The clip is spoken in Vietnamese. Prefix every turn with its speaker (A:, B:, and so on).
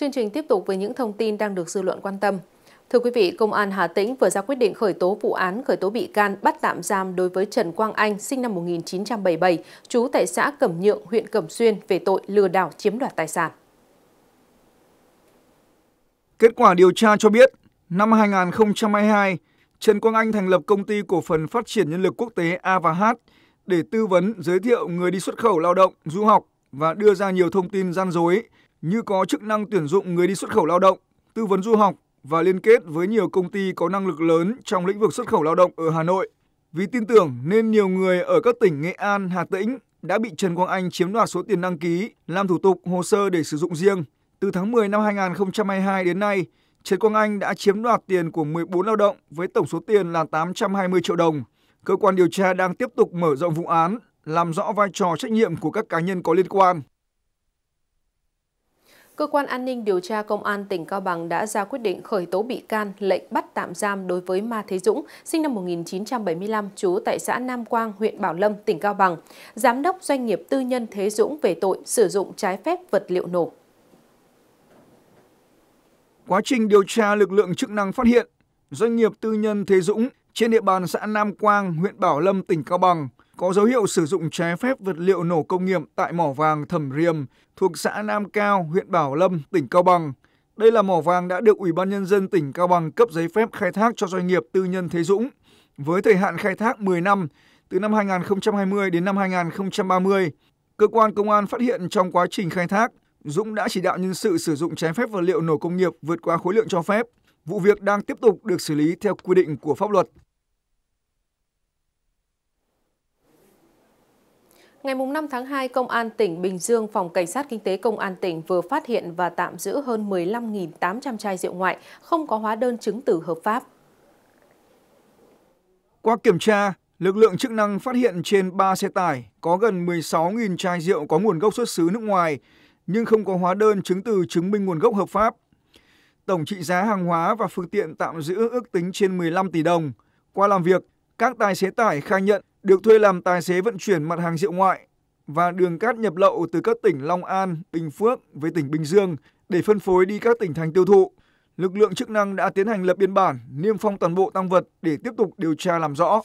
A: Chương trình tiếp tục với những thông tin đang được dư luận quan tâm. Thưa quý vị, Công an Hà Tĩnh vừa ra quyết định khởi tố vụ án, khởi tố bị can, bắt tạm giam đối với Trần Quang Anh, sinh năm 1977, trú tại xã Cẩm Nhượng, huyện Cẩm Xuyên về tội lừa đảo chiếm đoạt tài sản.
B: Kết quả điều tra cho biết, năm 2022, Trần Quang Anh thành lập công ty cổ phần phát triển nhân lực quốc tế A và H để tư vấn, giới thiệu người đi xuất khẩu lao động, du học và đưa ra nhiều thông tin gian dối như có chức năng tuyển dụng người đi xuất khẩu lao động, tư vấn du học và liên kết với nhiều công ty có năng lực lớn trong lĩnh vực xuất khẩu lao động ở Hà Nội. Vì tin tưởng nên nhiều người ở các tỉnh Nghệ An, Hà Tĩnh đã bị Trần Quang Anh chiếm đoạt số tiền đăng ký, làm thủ tục hồ sơ để sử dụng riêng. Từ tháng 10 năm 2022 đến nay, Trần Quang Anh đã chiếm đoạt tiền của 14 lao động với tổng số tiền là 820 triệu đồng. Cơ quan điều tra đang tiếp tục mở rộng vụ án, làm rõ vai trò trách nhiệm của các cá nhân có liên quan.
A: Cơ quan an ninh điều tra Công an tỉnh Cao Bằng đã ra quyết định khởi tố bị can, lệnh bắt tạm giam đối với Ma Thế Dũng, sinh năm 1975, trú tại xã Nam Quang, huyện Bảo Lâm, tỉnh Cao Bằng, giám đốc doanh nghiệp tư nhân Thế Dũng về tội sử dụng trái phép vật liệu
B: nổ. Quá trình điều tra, lực lượng chức năng phát hiện doanh nghiệp tư nhân Thế Dũng trên địa bàn xã Nam Quang, huyện Bảo Lâm, tỉnh Cao Bằng – có dấu hiệu sử dụng trái phép vật liệu nổ công nghiệp tại mỏ vàng Thẩm Riềm thuộc xã Nam Cao, huyện Bảo Lâm, tỉnh Cao Bằng. Đây là mỏ vàng đã được Ủy ban Nhân dân tỉnh Cao Bằng cấp giấy phép khai thác cho doanh nghiệp tư nhân Thế Dũng với thời hạn khai thác 10 năm, từ năm 2020 đến năm 2030. Cơ quan công an phát hiện trong quá trình khai thác, Dũng đã chỉ đạo nhân sự sử dụng trái phép vật liệu nổ công nghiệp vượt quá khối lượng cho phép. Vụ việc đang tiếp tục được xử lý theo quy định của pháp luật.
A: Ngày 5 tháng 2, Công an tỉnh Bình Dương, Phòng Cảnh sát Kinh tế Công an tỉnh vừa phát hiện và tạm giữ hơn 15.800 chai rượu ngoại không có hóa đơn chứng từ hợp pháp.
B: Qua kiểm tra, lực lượng chức năng phát hiện trên 3 xe tải có gần 16.000 chai rượu có nguồn gốc xuất xứ nước ngoài, nhưng không có hóa đơn chứng từ chứng minh nguồn gốc hợp pháp. Tổng trị giá hàng hóa và phương tiện tạm giữ ước tính trên 15 tỷ đồng. Qua làm việc, các tài xế tải khai nhận được thuê làm tài xế vận chuyển mặt hàng rượu ngoại và đường cát nhập lậu từ các tỉnh Long An, Bình Phước về tỉnh Bình Dương để phân phối đi các tỉnh thành tiêu thụ. Lực lượng chức năng đã tiến hành lập biên bản, niêm phong toàn bộ tăng vật để tiếp tục điều tra làm rõ.